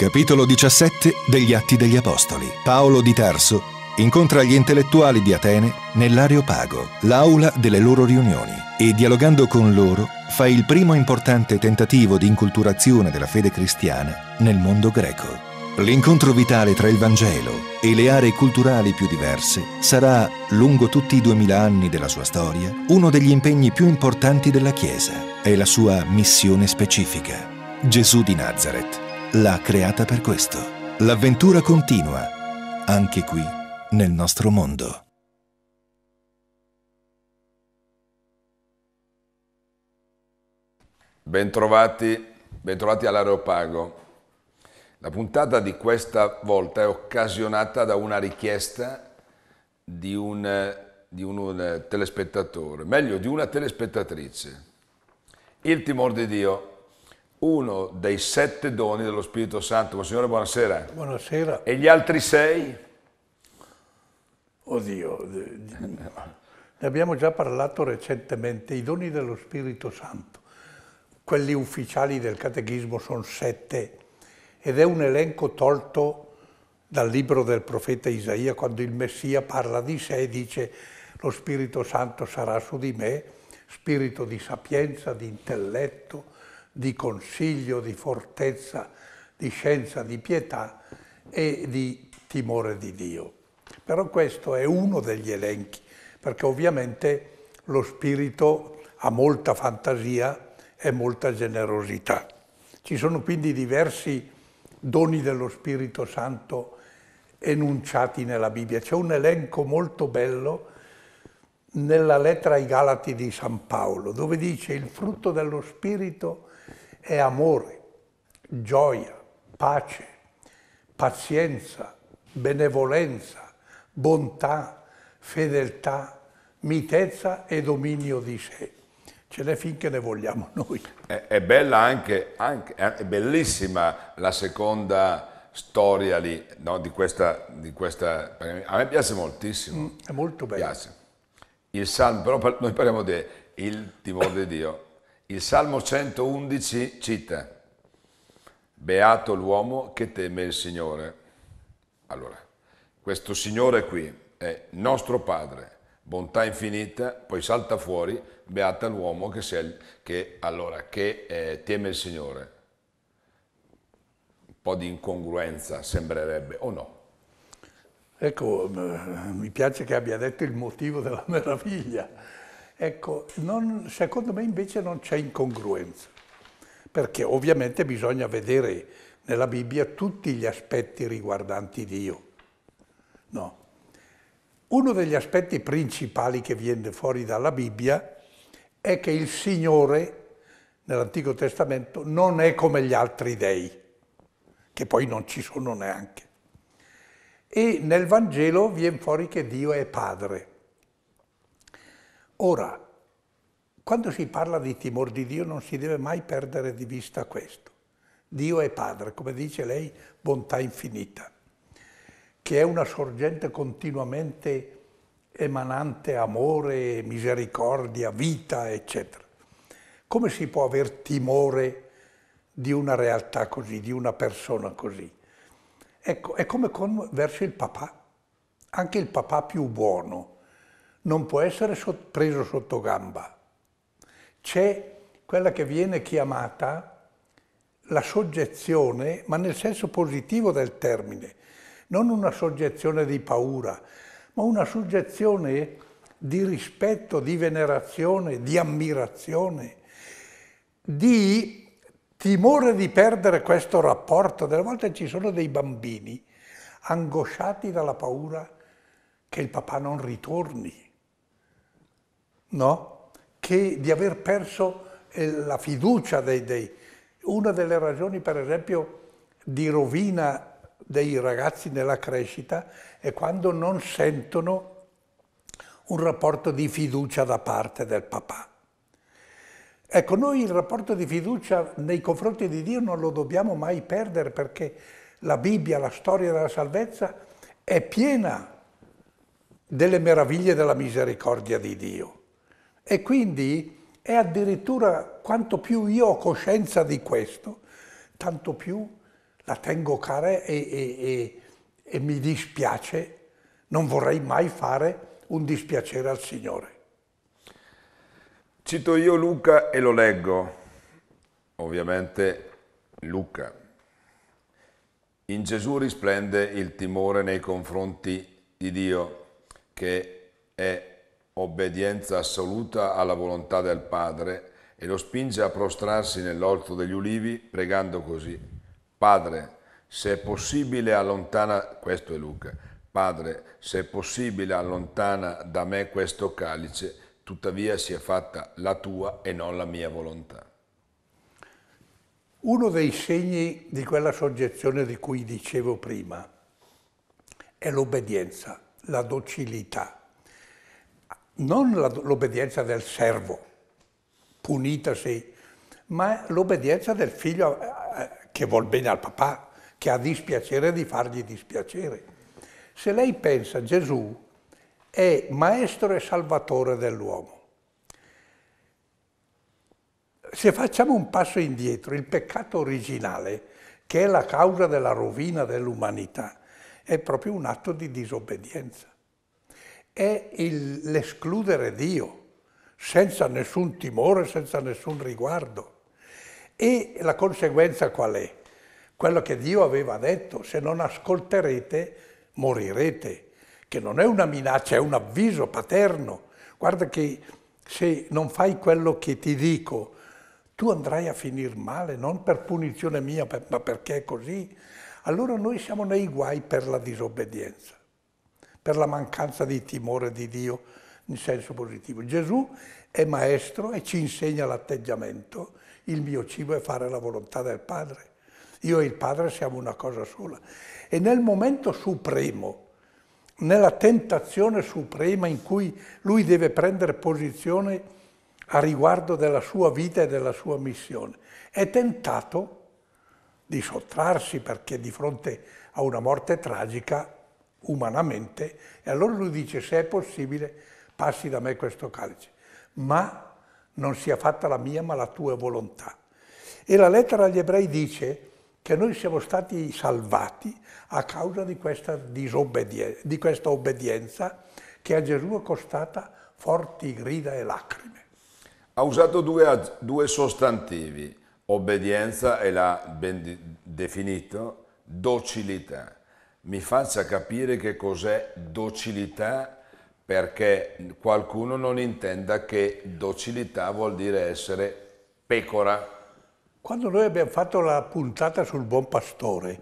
Capitolo 17 degli Atti degli Apostoli. Paolo di Tarso incontra gli intellettuali di Atene nell'Areopago, l'aula delle loro riunioni, e dialogando con loro fa il primo importante tentativo di inculturazione della fede cristiana nel mondo greco. L'incontro vitale tra il Vangelo e le aree culturali più diverse sarà, lungo tutti i duemila anni della sua storia, uno degli impegni più importanti della Chiesa e la sua missione specifica. Gesù di Nazareth l'ha creata per questo. L'avventura continua, anche qui, nel nostro mondo. Bentrovati, bentrovati all'Areopago. La puntata di questa volta è occasionata da una richiesta di un, di un eh, telespettatore, meglio di una telespettatrice. Il timore di Dio uno dei sette doni dello Spirito Santo. Monsignore, buonasera. Buonasera. E gli altri sei? Oddio, eh, ne abbiamo già parlato recentemente, i doni dello Spirito Santo. Quelli ufficiali del catechismo sono sette ed è un elenco tolto dal libro del profeta Isaia quando il Messia parla di sé e dice lo Spirito Santo sarà su di me, spirito di sapienza, di intelletto, di consiglio, di fortezza, di scienza, di pietà e di timore di Dio. Però questo è uno degli elenchi, perché ovviamente lo spirito ha molta fantasia e molta generosità. Ci sono quindi diversi doni dello Spirito Santo enunciati nella Bibbia. C'è un elenco molto bello nella lettera ai Galati di San Paolo, dove dice il frutto dello Spirito è amore, gioia, pace, pazienza, benevolenza, bontà, fedeltà, mitezza e dominio di sé. Ce n'è finché ne vogliamo noi. È, è bella anche, anche, è bellissima la seconda storia lì, no, di, questa, di questa, A me piace moltissimo. Mm, è molto bella. Piace. Il Salmo, però noi parliamo del timore di Dio il Salmo 111 cita, Beato l'uomo che teme il Signore. Allora, questo Signore qui è nostro Padre, bontà infinita, poi salta fuori, beata l'uomo che, sei, che, allora, che eh, teme il Signore. Un po' di incongruenza sembrerebbe, o no? Ecco, mm, mi piace che abbia detto il motivo della meraviglia Ecco, non, secondo me invece non c'è incongruenza, perché ovviamente bisogna vedere nella Bibbia tutti gli aspetti riguardanti Dio. No. Uno degli aspetti principali che viene fuori dalla Bibbia è che il Signore nell'Antico Testamento non è come gli altri dei, che poi non ci sono neanche. E nel Vangelo viene fuori che Dio è Padre. Ora, quando si parla di timor di Dio non si deve mai perdere di vista questo. Dio è Padre, come dice lei, bontà infinita, che è una sorgente continuamente emanante amore, misericordia, vita, eccetera. Come si può avere timore di una realtà così, di una persona così? Ecco, è come con, verso il papà. Anche il papà più buono, non può essere preso sotto gamba. C'è quella che viene chiamata la soggezione, ma nel senso positivo del termine, non una soggezione di paura, ma una soggezione di rispetto, di venerazione, di ammirazione, di timore di perdere questo rapporto. Delle volte ci sono dei bambini angosciati dalla paura che il papà non ritorni no? che di aver perso eh, la fiducia dei, dei. Una delle ragioni, per esempio, di rovina dei ragazzi nella crescita è quando non sentono un rapporto di fiducia da parte del papà. Ecco, noi il rapporto di fiducia nei confronti di Dio non lo dobbiamo mai perdere perché la Bibbia, la storia della salvezza è piena delle meraviglie della misericordia di Dio. E quindi è addirittura quanto più io ho coscienza di questo, tanto più la tengo cara e, e, e, e mi dispiace, non vorrei mai fare un dispiacere al Signore. Cito io Luca e lo leggo, ovviamente Luca. In Gesù risplende il timore nei confronti di Dio, che è obbedienza assoluta alla volontà del Padre e lo spinge a prostrarsi nell'orto degli ulivi pregando così, Padre, se è possibile allontana, questo è Luca, Padre, se è possibile allontana da me questo calice, tuttavia sia fatta la tua e non la mia volontà. Uno dei segni di quella soggezione di cui dicevo prima è l'obbedienza, la docilità non l'obbedienza del servo, punita sì, ma l'obbedienza del figlio eh, eh, che vuol bene al papà, che ha dispiacere di fargli dispiacere. Se lei pensa Gesù è maestro e salvatore dell'uomo, se facciamo un passo indietro, il peccato originale, che è la causa della rovina dell'umanità, è proprio un atto di disobbedienza è l'escludere Dio senza nessun timore, senza nessun riguardo. E la conseguenza qual è? Quello che Dio aveva detto, se non ascolterete morirete, che non è una minaccia, è un avviso paterno. Guarda che se non fai quello che ti dico, tu andrai a finire male, non per punizione mia, ma perché è così. Allora noi siamo nei guai per la disobbedienza per la mancanza di timore di Dio in senso positivo. Gesù è maestro e ci insegna l'atteggiamento. Il mio cibo è fare la volontà del Padre. Io e il Padre siamo una cosa sola. E nel momento supremo, nella tentazione suprema in cui lui deve prendere posizione a riguardo della sua vita e della sua missione, è tentato di sottrarsi perché di fronte a una morte tragica umanamente, e allora lui dice se è possibile passi da me questo calice, ma non sia fatta la mia ma la tua volontà. E la lettera agli ebrei dice che noi siamo stati salvati a causa di questa, disobbedienza, di questa obbedienza che a Gesù è costata forti grida e lacrime. Ha usato due, due sostantivi, obbedienza e l'ha ben definito, docilità mi faccia capire che cos'è docilità perché qualcuno non intenda che docilità vuol dire essere pecora. Quando noi abbiamo fatto la puntata sul buon pastore,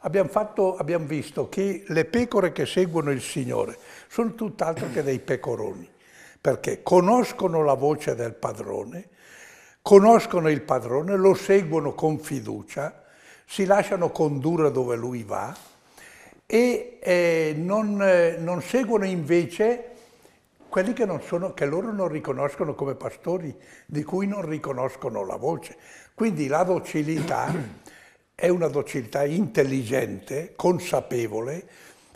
abbiamo, fatto, abbiamo visto che le pecore che seguono il Signore sono tutt'altro che dei pecoroni, perché conoscono la voce del padrone, conoscono il padrone, lo seguono con fiducia, si lasciano condurre dove lui va e eh, non, eh, non, seguono invece quelli che, sono, che, loro non riconoscono come pastori, di cui non riconoscono la voce. Quindi la docilità è una docilità intelligente, consapevole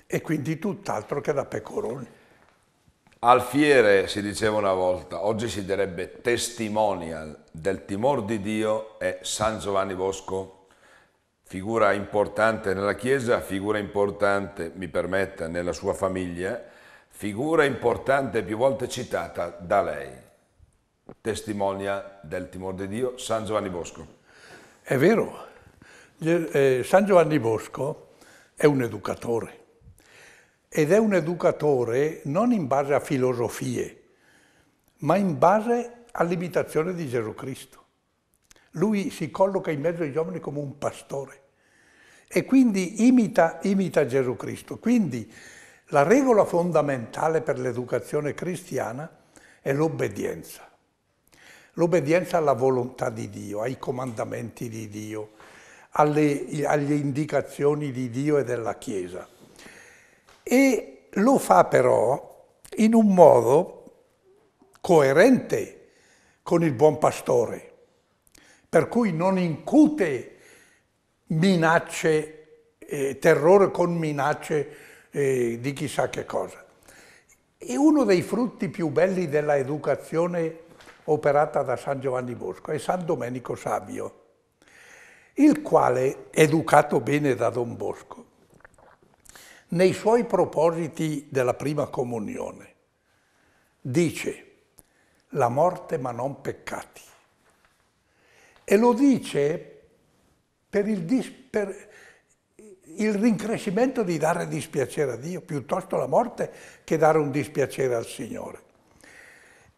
e quindi tutt'altro che da pecoroni. Alfiere si diceva una volta, oggi si direbbe testimonial del timor di Dio è San Giovanni Bosco figura importante nella Chiesa, figura importante, mi permetta, nella sua famiglia, figura importante più volte citata da lei, testimonia del timore di Dio, San Giovanni Bosco. È vero, eh, San Giovanni Bosco è un educatore ed è un educatore non in base a filosofie, ma in base all'imitazione di Gesù Cristo. Lui si colloca in mezzo ai giovani come un pastore e quindi imita, imita Gesù Cristo. Quindi la regola fondamentale per l'educazione cristiana è l'obbedienza. L'obbedienza alla volontà di Dio, ai comandamenti di Dio, alle, alle indicazioni di Dio e della Chiesa. E lo fa però in un modo coerente con il buon pastore, per cui non incute minacce, eh, terrore con minacce eh, di chissà che cosa. E uno dei frutti più belli della educazione operata da San Giovanni Bosco è San Domenico Savio, il quale, educato bene da Don Bosco, nei suoi propositi della prima comunione dice la morte ma non peccati. E lo dice per il, dis, per il rincrescimento di dare dispiacere a Dio, piuttosto la morte che dare un dispiacere al Signore.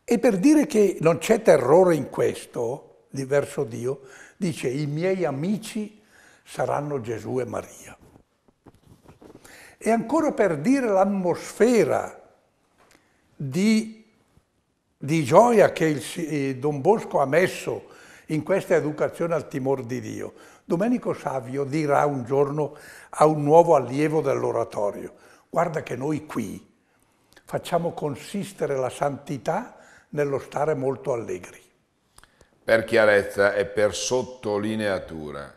E per dire che non c'è terrore in questo, verso Dio, dice i miei amici saranno Gesù e Maria. E ancora per dire l'atmosfera di, di, gioia che il, eh, Don Bosco ha messo in questa educazione al timor di Dio. Domenico Savio dirà un giorno a un nuovo allievo dell'oratorio, guarda che noi qui facciamo consistere la santità nello stare molto allegri. Per chiarezza e per sottolineatura,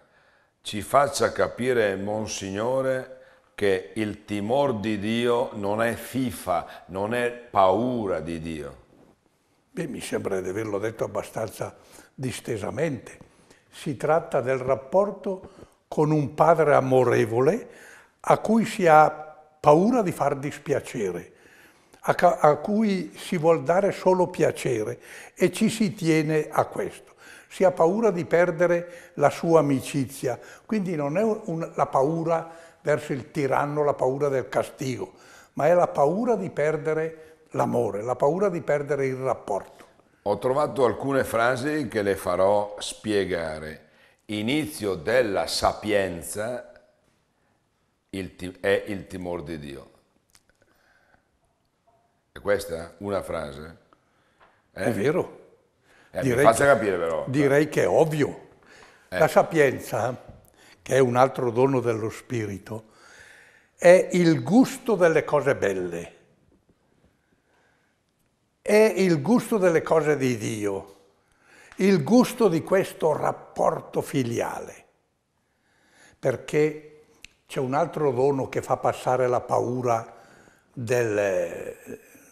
ci faccia capire, Monsignore, che il timor di Dio non è fifa, non è paura di Dio. Beh, mi sembra di averlo detto abbastanza distesamente si tratta del rapporto con un padre amorevole a cui si ha paura di far dispiacere, a, a cui si vuol dare solo piacere e ci si tiene a questo. Si ha paura di perdere la sua amicizia, quindi non è un, la paura verso il tiranno, la paura del castigo, ma è la paura di perdere l'amore, la paura di perdere il rapporto. Ho trovato alcune frasi che le farò spiegare. Inizio della sapienza è il timore di Dio. E questa una frase? Eh? È vero. Eh, direi, che, capire, però, direi che è ovvio. Eh. La sapienza, che è un altro dono dello spirito, è il gusto delle cose belle è il gusto delle cose di Dio, il gusto di questo rapporto filiale, perché c'è un altro dono che fa passare la paura del,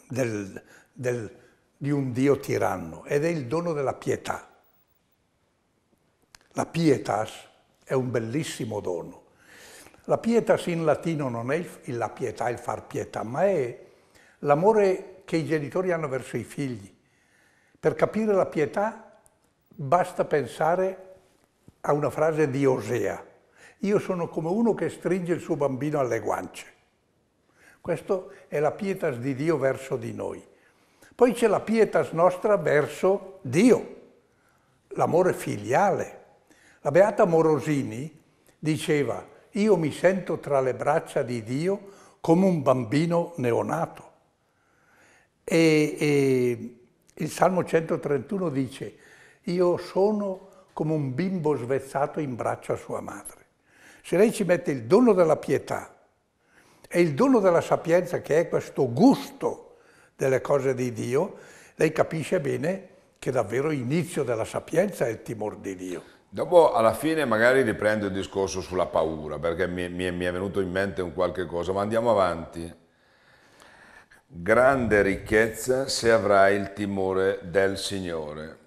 del, del, di un Dio tiranno ed è il dono della pietà. La pietas è un bellissimo dono. La pietas in latino non è il, la pietà, il far pietà, ma è l'amore che i genitori hanno verso i figli. Per capire la pietà basta pensare a una frase di Osea. Io sono come uno che stringe il suo bambino alle guance. Questa è la pietas di Dio verso di noi. Poi c'è la pietas nostra verso Dio, l'amore filiale. La Beata Morosini diceva, io mi sento tra le braccia di Dio come un bambino neonato. E, e il Salmo 131 dice, io sono come un bimbo svezzato in braccio a sua madre. Se lei ci mette il dono della pietà e il dono della sapienza, che è questo gusto delle cose di Dio, lei capisce bene che davvero l'inizio della sapienza è il timore di Dio. Dopo alla fine magari riprendo il discorso sulla paura, perché mi, mi, mi è venuto in mente un qualche cosa, ma andiamo avanti. Grande ricchezza se avrai il timore del Signore.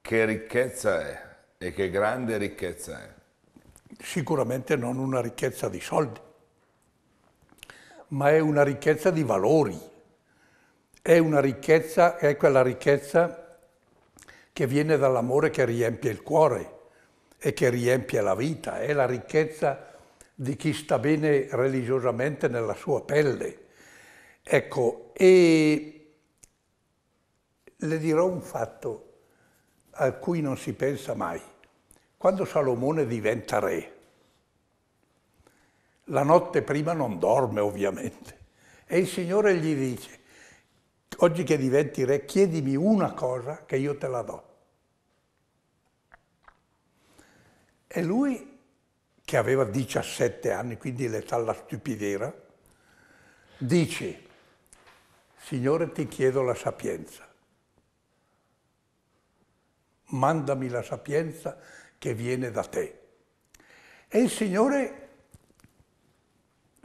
Che ricchezza è e che grande ricchezza è? Sicuramente non una ricchezza di soldi, ma è una ricchezza di valori. È una ricchezza, è quella ricchezza che viene dall'amore che riempie il cuore e che riempie la vita, è la ricchezza di chi sta bene religiosamente nella sua pelle Ecco, e le dirò un fatto a cui non si pensa mai. Quando Salomone diventa re, la notte prima non dorme ovviamente, e il Signore gli dice, oggi che diventi re, chiedimi una cosa che io te la do. E lui, che aveva 17 anni, quindi l'età alla stupidera, dice, Signore ti chiedo la sapienza, mandami la sapienza che viene da te. E il Signore,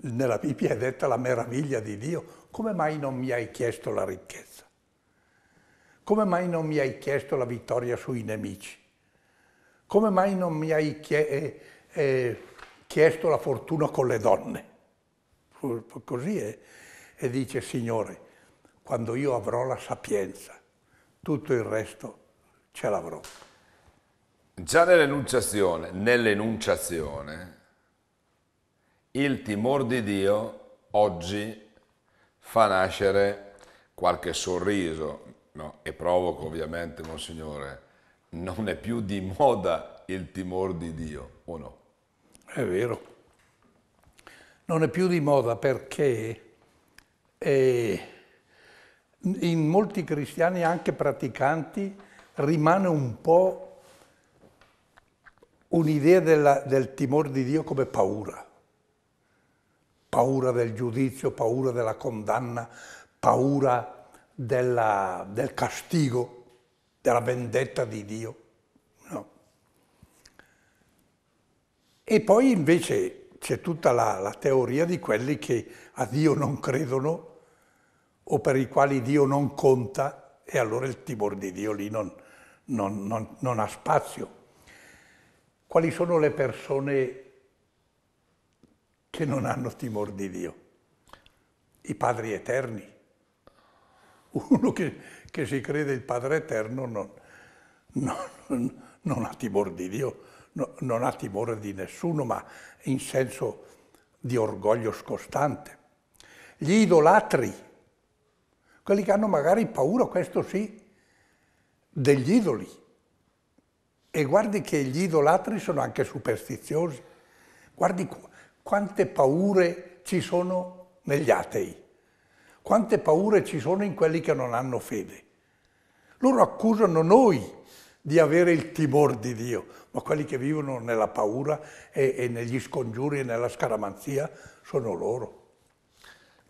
nella Bibbia è detta la meraviglia di Dio, come mai non mi hai chiesto la ricchezza? Come mai non mi hai chiesto la vittoria sui nemici? Come mai non mi hai eh, eh, chiesto la fortuna con le donne? Così è. Eh? E dice, Signore, quando io avrò la sapienza, tutto il resto ce l'avrò. Già nell'enunciazione, nell'enunciazione, il timore di Dio oggi fa nascere qualche sorriso, no, e provoco ovviamente, Monsignore, non è più di moda il timore di Dio, o no? È vero. Non è più di moda perché eh, in molti cristiani, anche praticanti, rimane un po' un'idea della, del timore di Dio come paura. Paura del giudizio, paura della condanna, paura della, del castigo, della vendetta di Dio. No. E poi invece c'è tutta la, la teoria di quelli che a Dio non credono o per i quali Dio non conta, e allora il timore di Dio lì non, non, non, non ha spazio. Quali sono le persone che non hanno timore di Dio? I padri eterni. Uno che, che si crede il padre eterno non, non, non ha timore di Dio, no, non ha timore di nessuno, ma in senso di orgoglio scostante. Gli idolatri quelli che hanno magari paura, questo sì, degli idoli. E guardi che gli idolatri sono anche superstiziosi. Guardi qu quante paure ci sono negli atei, quante paure ci sono in quelli che non hanno fede. Loro accusano noi di avere il timore di Dio, ma quelli che vivono nella paura e, e negli scongiuri e nella scaramanzia sono loro.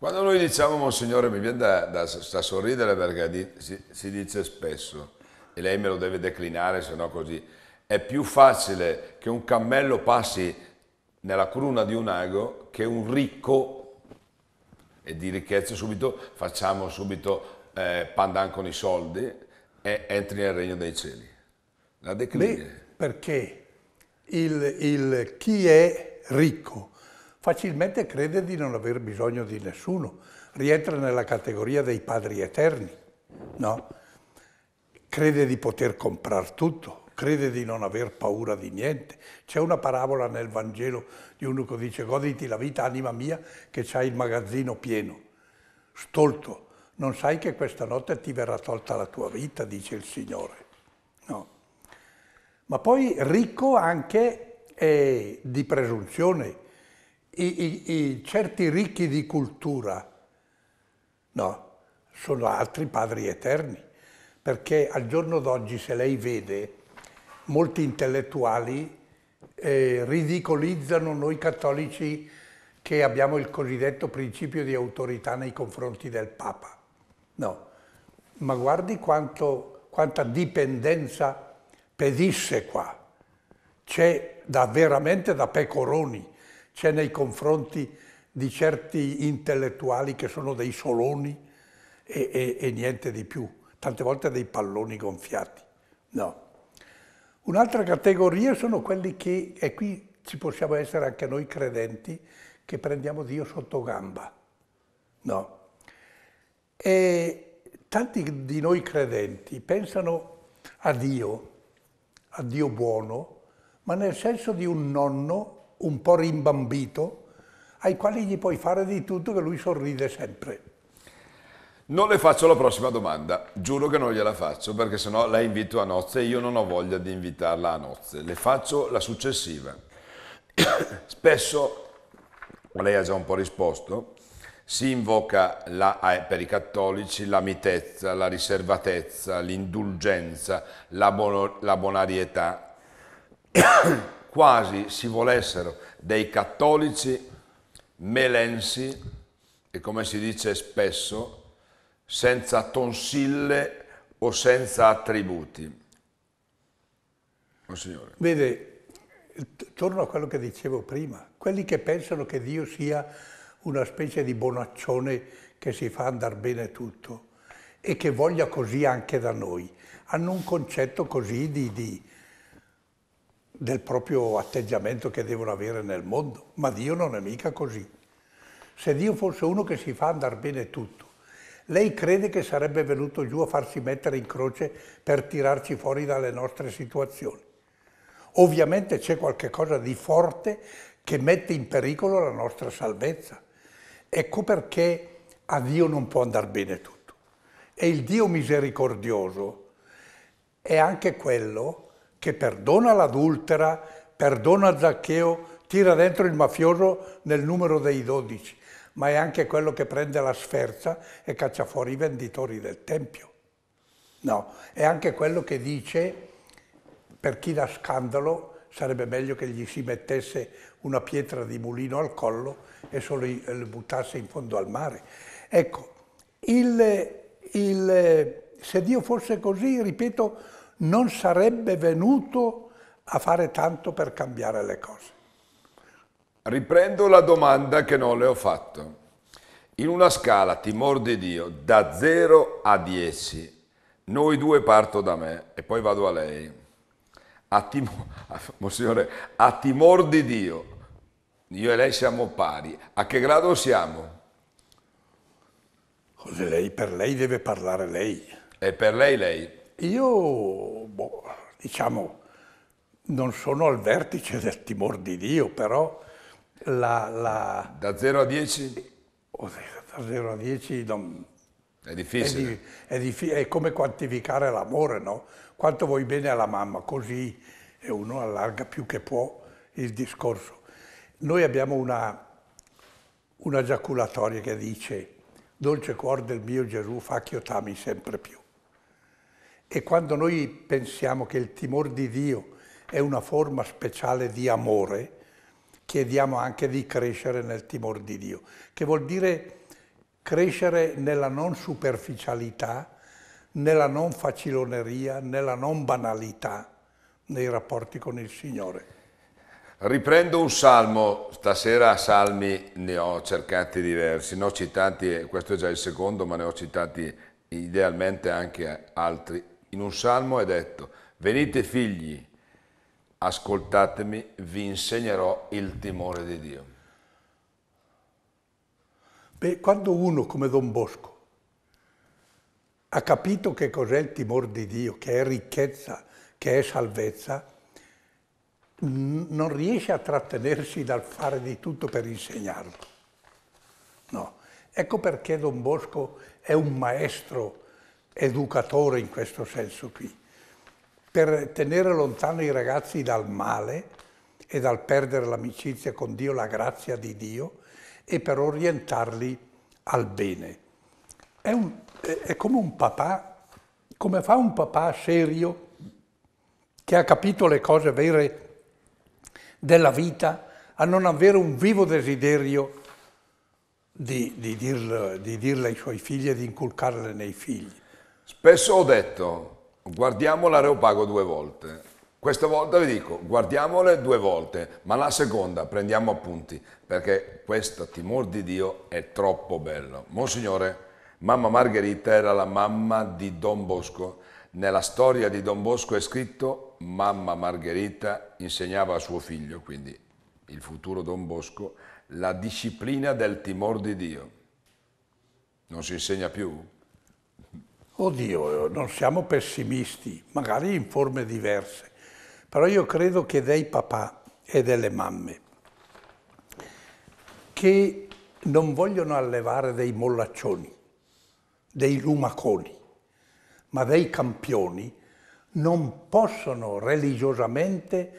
Quando noi diciamo Monsignore mi viene da, da, da sorridere perché di, si, si, dice spesso, e lei me lo deve declinare se no così, è più facile che un cammello passi nella cruna di un ago che un ricco, e di ricchezza subito facciamo subito eh, pandan con i soldi, e entri nel regno dei cieli. La declini. perché il, il, chi è ricco facilmente crede di non aver bisogno di nessuno, rientra nella categoria dei padri eterni, no? crede di poter comprare tutto, crede di non aver paura di niente. C'è una parabola nel Vangelo di uno che dice goditi la vita, anima mia, che c'hai il magazzino pieno, stolto, non sai che questa notte ti verrà tolta la tua vita, dice il Signore. No. Ma poi ricco anche è di presunzione, i, i, i certi ricchi di cultura, no, sono altri padri eterni, perché al giorno d'oggi se lei vede molti intellettuali eh, ridicolizzano noi cattolici che abbiamo il cosiddetto principio di autorità nei confronti del Papa. No, ma guardi quanto, quanta dipendenza pedisse qua. c'è da, veramente da pecoroni c'è nei confronti di certi intellettuali che sono dei soloni e, e, e niente di più, tante volte dei palloni gonfiati. No. Un'altra categoria sono quelli che, e qui ci possiamo essere anche noi credenti, che prendiamo Dio sotto gamba. No. E tanti di noi credenti pensano a Dio, a Dio buono, ma nel senso di un nonno un po' rimbambito, ai quali gli puoi fare di tutto che lui sorride sempre. Non le faccio la prossima domanda, giuro che non gliela faccio perché sennò la invito a nozze e io non ho voglia di invitarla a nozze. Le faccio la successiva. Spesso, lei ha già un po' risposto, si invoca la, eh, per i cattolici la mitezza, la riservatezza, l'indulgenza, la, bon- la bonarietà. quasi si volessero dei cattolici melensi e come si dice spesso, senza tonsille o senza attributi. Oh, signore. Vede, torno a quello che dicevo prima, quelli che pensano che Dio sia una specie di bonaccione che si fa andare bene tutto e che voglia così anche da noi, hanno un concetto così di, di del proprio atteggiamento che devono avere nel mondo, ma Dio non è mica così. Se Dio fosse uno che si fa andare bene tutto, lei crede che sarebbe venuto giù a farsi mettere in croce per tirarci fuori dalle nostre situazioni? Ovviamente c'è qualcosa di forte che mette in pericolo la nostra salvezza. Ecco perché a Dio non può andare bene tutto. E il Dio misericordioso è anche quello che perdona l'adultera, perdona Zaccheo, tira dentro il mafioso nel numero dei dodici, ma è anche quello che prende la sferza e caccia fuori i venditori del Tempio. No, è anche quello che dice per chi dà scandalo sarebbe meglio che gli si mettesse una pietra di mulino al collo e solo le buttasse in fondo al mare. Ecco, il, il, se Dio fosse così, ripeto, non sarebbe venuto a fare tanto per cambiare le cose. Riprendo la domanda che non le ho fatto. In una scala, timor di Dio, da 0 a 10, noi due parto da me e poi vado a lei. A, timo, a, Monsignore, a timor di Dio, io e lei siamo pari. A che grado siamo? lei, per lei deve parlare lei. E per lei lei? io, boh, diciamo, non sono al vertice del timor di Dio, però la... la... Da 0 a 10? da 0 a 10 non... È difficile. È, di, è, di, è, come quantificare l'amore, no? Quanto vuoi bene alla mamma, così e uno allarga più che può il discorso. Noi abbiamo una, una giaculatoria che dice Dolce cuore del mio Gesù, fa che io t'ami sempre più. E quando noi pensiamo che il timore di Dio è una forma speciale di amore, chiediamo anche di crescere nel timore di Dio, che vuol dire crescere nella non superficialità, nella non faciloneria, nella non banalità nei rapporti con il Signore. Riprendo un salmo, stasera salmi ne ho cercati diversi, ne ho citati, questo è già il secondo, ma ne ho citati idealmente anche altri in un salmo è detto, venite figli, ascoltatemi, vi insegnerò il timore di Dio. Beh, quando uno come Don Bosco ha capito che cos'è il timore di Dio, che è ricchezza, che è salvezza, non riesce a trattenersi dal fare di tutto per insegnarlo. No. Ecco perché Don Bosco è un maestro educatore in questo senso qui, per tenere lontano i ragazzi dal male e dal perdere l'amicizia con Dio, la grazia di Dio, e per orientarli al bene. È, un, è come un papà, come fa un papà serio che ha capito le cose vere della vita, a non avere un vivo desiderio di, di, dirlo, di dirle ai suoi figli e di inculcarle nei figli. Spesso ho detto, guardiamo l'areopago due volte. Questa volta vi dico, guardiamole due volte, ma la seconda prendiamo appunti, perché questo timor di Dio è troppo bello. Monsignore, mamma Margherita era la mamma di Don Bosco. Nella storia di Don Bosco è scritto, mamma Margherita insegnava a suo figlio, quindi il futuro Don Bosco, la disciplina del timor di Dio. Non si insegna più? Oddio, non siamo pessimisti, magari in forme diverse, però io credo che dei papà e delle mamme che non vogliono allevare dei mollaccioni, dei lumaconi, ma dei campioni, non possono religiosamente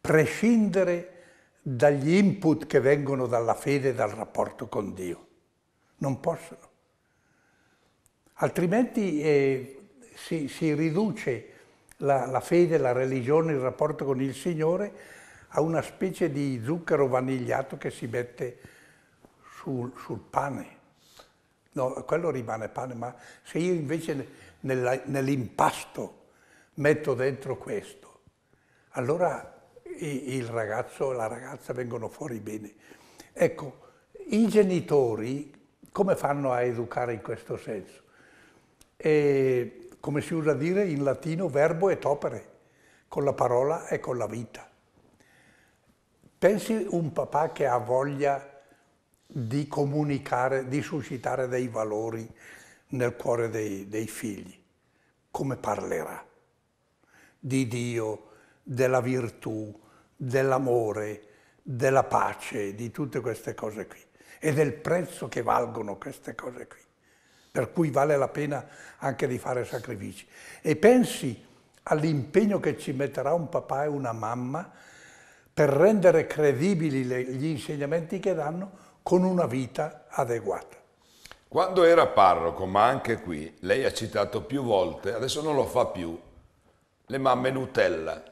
prescindere dagli input che vengono dalla fede e dal rapporto con Dio. Non possono altrimenti eh, si, si, riduce la, la, fede, la religione, il rapporto con il Signore a una specie di zucchero vanigliato che si mette sul, sul pane. No, quello rimane pane, ma se io invece nell'impasto metto dentro questo, allora il ragazzo e la ragazza vengono fuori bene. Ecco, i genitori come fanno a educare in questo senso? e come si usa dire in latino verbo et opere, con la parola e con la vita. Pensi un papà che ha voglia di comunicare, di suscitare dei valori nel cuore dei, dei figli, come parlerà di Dio, della virtù, dell'amore, della pace, di tutte queste cose qui e del prezzo che valgono queste cose qui per cui vale la pena anche di fare sacrifici. E pensi all'impegno che ci metterà un papà e una mamma per rendere credibili le, gli insegnamenti che danno con una vita adeguata. Quando era parroco, ma anche qui, lei ha citato più volte, adesso non lo fa più, le mamme Nutella.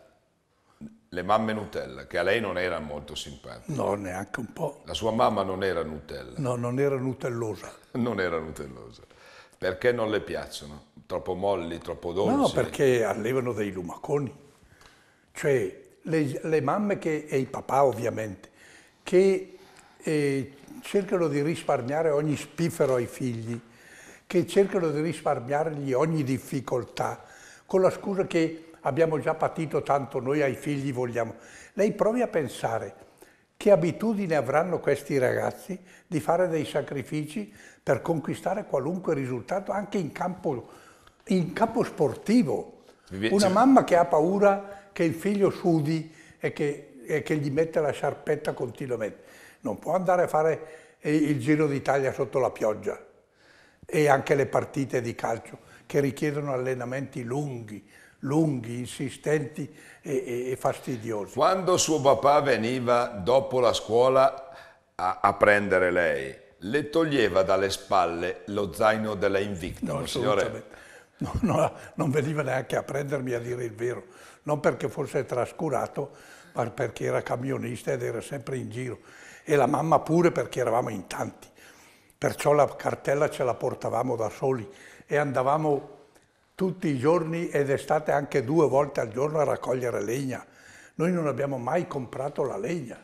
Le mamme Nutella, che a lei non erano molto simpatiche. No, neanche un po'. La sua mamma non era Nutella. No, non era Nutellosa. non era Nutellosa. Perché non le piacciono? Troppo molli, troppo dolci? No, perché allevano dei lumaconi. Cioè, le, le mamme che, e i papà ovviamente, che eh, cercano di risparmiare ogni spiffero ai figli, che cercano di risparmiargli ogni difficoltà, con la scusa che abbiamo già patito tanto, noi ai figli vogliamo. Lei provi a pensare che abitudine avranno questi ragazzi di fare dei sacrifici per conquistare qualunque risultato, anche in campo, in campo sportivo. Una mamma che ha paura che il figlio sudi e che, e che gli mette la sciarpetta continuamente, non può andare a fare il Giro d'Italia sotto la pioggia e anche le partite di calcio che richiedono allenamenti lunghi, lunghi, insistenti e, e fastidiosi. Quando suo papà veniva dopo la scuola a, a, prendere lei, le toglieva dalle spalle lo zaino della Invicta? No, assolutamente. No, no, non veniva neanche a prendermi a dire il vero, non perché fosse trascurato, ma perché era camionista ed era sempre in giro. E la mamma pure perché eravamo in tanti. Perciò la cartella ce la portavamo da soli e andavamo tutti i giorni ed estate anche due volte al giorno a raccogliere legna. Noi non abbiamo mai comprato la legna.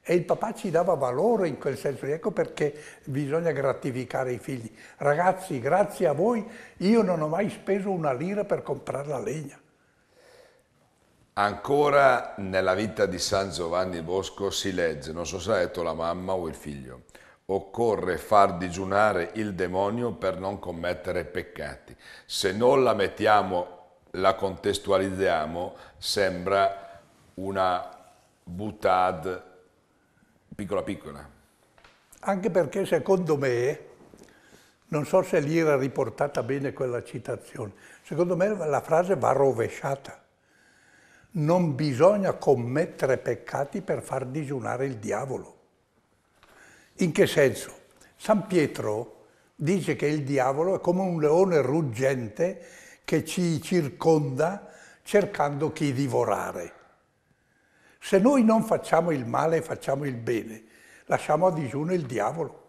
E il papà ci dava valore in quel senso, ecco perché bisogna gratificare i figli. Ragazzi, grazie a voi io non ho mai speso una lira per comprare la legna. Ancora nella vita di San Giovanni Bosco si legge, non so se ha detto la mamma o il figlio, occorre far digiunare il demonio per non commettere peccati. Se non la mettiamo, la contestualizziamo, sembra una butad piccola piccola. Anche perché secondo me, non so se lì era riportata bene quella citazione, secondo me la frase va rovesciata. Non bisogna commettere peccati per far digiunare il diavolo in che senso? San Pietro dice che il diavolo è come un leone ruggente che ci circonda cercando chi divorare. Se noi non facciamo il male e facciamo il bene, lasciamo a digiuno il diavolo.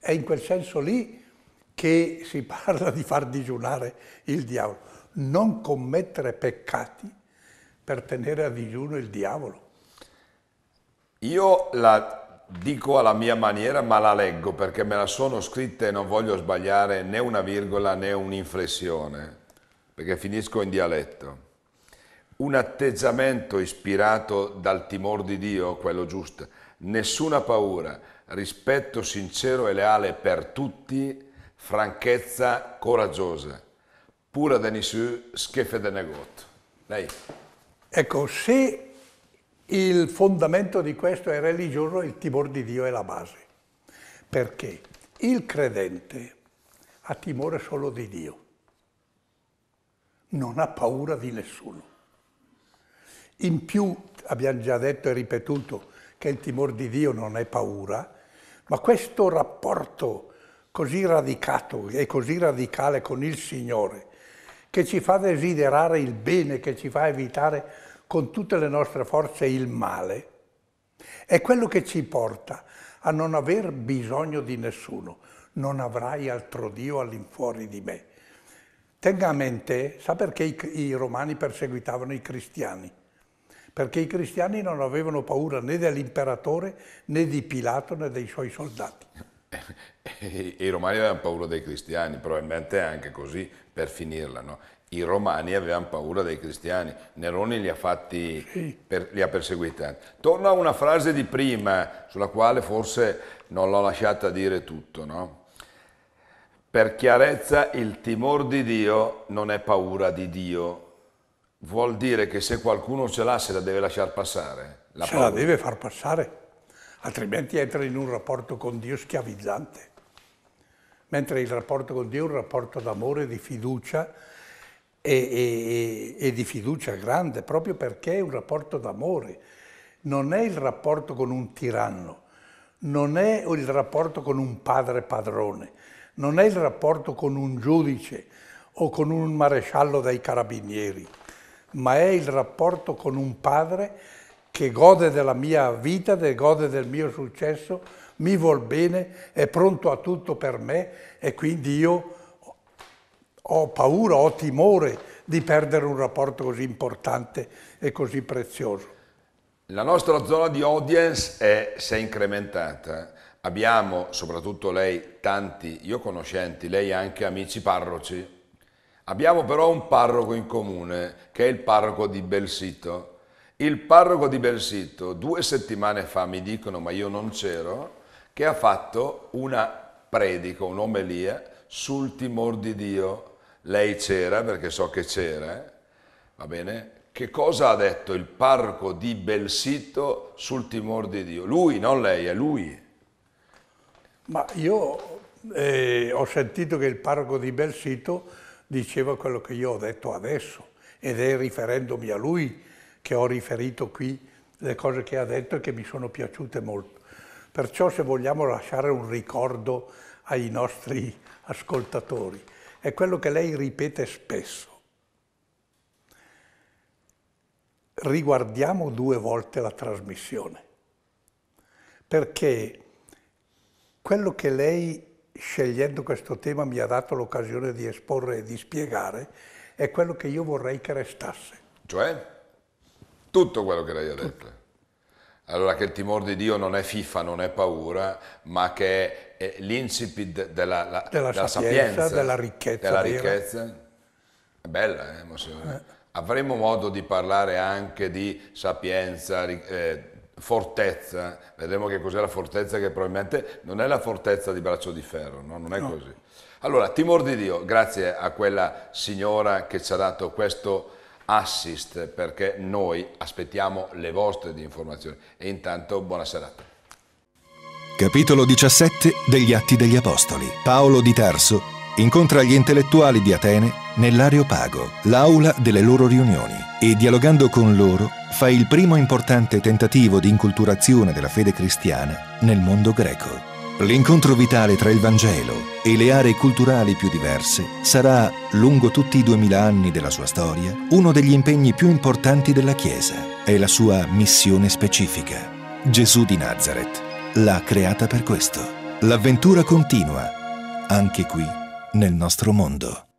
È in quel senso lì che si parla di far digiunare il diavolo. Non commettere peccati per tenere a digiuno il diavolo. Io la dico alla mia maniera ma la leggo perché me la sono scritta e non voglio sbagliare né una virgola né un'inflessione, perché finisco in dialetto. Un atteggiamento ispirato dal timor di Dio, quello giusto, nessuna paura, rispetto sincero e leale per tutti, franchezza coraggiosa, pura denisù scheffe de negot. Lei. Ecco, se il fondamento di questo è religioso, il timore di Dio è la base. Perché il credente ha timore solo di Dio, non ha paura di nessuno. In più, abbiamo già detto e ripetuto, che il timore di Dio non è paura, ma questo rapporto così radicato e così radicale con il Signore, che ci fa desiderare il bene, che ci fa evitare con tutte le nostre forze il male. È quello che ci porta a non aver bisogno di nessuno. Non avrai altro Dio all'infuori di me. Tenga a mente, sa perché i, i romani perseguitavano i cristiani? Perché i cristiani non avevano paura né dell'imperatore né di Pilato né dei suoi soldati. I romani avevano paura dei cristiani, probabilmente anche così per finirla. No? i romani avevano paura dei cristiani, Nerone li ha, fatti, sì. per, li ha perseguiti. Torno a una frase di prima, sulla quale forse non l'ho lasciata dire tutto, no? Per chiarezza il timore di Dio non è paura di Dio, vuol dire che se qualcuno ce l'ha se la deve lasciar passare. La se paura. la deve far passare, altrimenti entra in un rapporto con Dio schiavizzante. Mentre il rapporto con Dio è un rapporto d'amore, di fiducia, e, e, e di fiducia grande, proprio perché è un rapporto d'amore. Non è il rapporto con un tiranno, non è il rapporto con un padre padrone, non è il rapporto con un giudice o con un maresciallo dei carabinieri, ma è il rapporto con un padre che gode della mia vita, che gode del mio successo, mi vuol bene, è pronto a tutto per me e quindi io ho paura, ho timore di perdere un rapporto così importante e così prezioso. La nostra zona di audience è, si è incrementata. Abbiamo, soprattutto lei, tanti, io conoscenti, lei anche amici parroci. Abbiamo però un parroco in comune, che è il parroco di Belsito. Il parroco di Belsito, due settimane fa, mi dicono, ma io non c'ero, che ha fatto una predica, un'omelia sul timor di Dio lei c'era perché so che c'era, eh? va bene? Che cosa ha detto il parroco di Belsito sul timore di Dio? Lui, non lei, è lui. Ma io eh, ho sentito che il parroco di Belsito diceva quello che io ho detto adesso ed è riferendomi a lui che ho riferito qui le cose che ha detto e che mi sono piaciute molto. Perciò se vogliamo lasciare un ricordo ai nostri ascoltatori, è quello che lei ripete spesso. Riguardiamo due volte la trasmissione, perché quello che lei, scegliendo questo tema, mi ha dato l'occasione di esporre e di spiegare, è quello che io vorrei che restasse. Cioè? Tutto quello che lei ha detto. Tutto. Allora che il timore di Dio non è fifa, non è paura, ma che è eh, l'incipit della, la, della, della sapienza, sapienza, della ricchezza. Della ricchezza. È bella, eh, eh. Avremo modo di parlare anche di sapienza, eh, fortezza. Vedremo che cos'è la fortezza, che probabilmente non è la fortezza di braccio di ferro, no? non è no. così. Allora, timor di Dio, grazie a quella signora che ci ha dato questo assist perché noi aspettiamo le vostre informazioni e intanto buona serata. Capitolo 17 degli Atti degli Apostoli. Paolo di Tarso incontra gli intellettuali di Atene nell'Areopago, l'aula delle loro riunioni, e dialogando con loro fa il primo importante tentativo di inculturazione della fede cristiana nel mondo greco. L'incontro vitale tra il Vangelo e le aree culturali più diverse sarà, lungo tutti i duemila anni della sua storia, uno degli impegni più importanti della Chiesa e la sua missione specifica. Gesù di Nazareth l'ha creata per questo. L'avventura continua, anche qui, nel nostro mondo.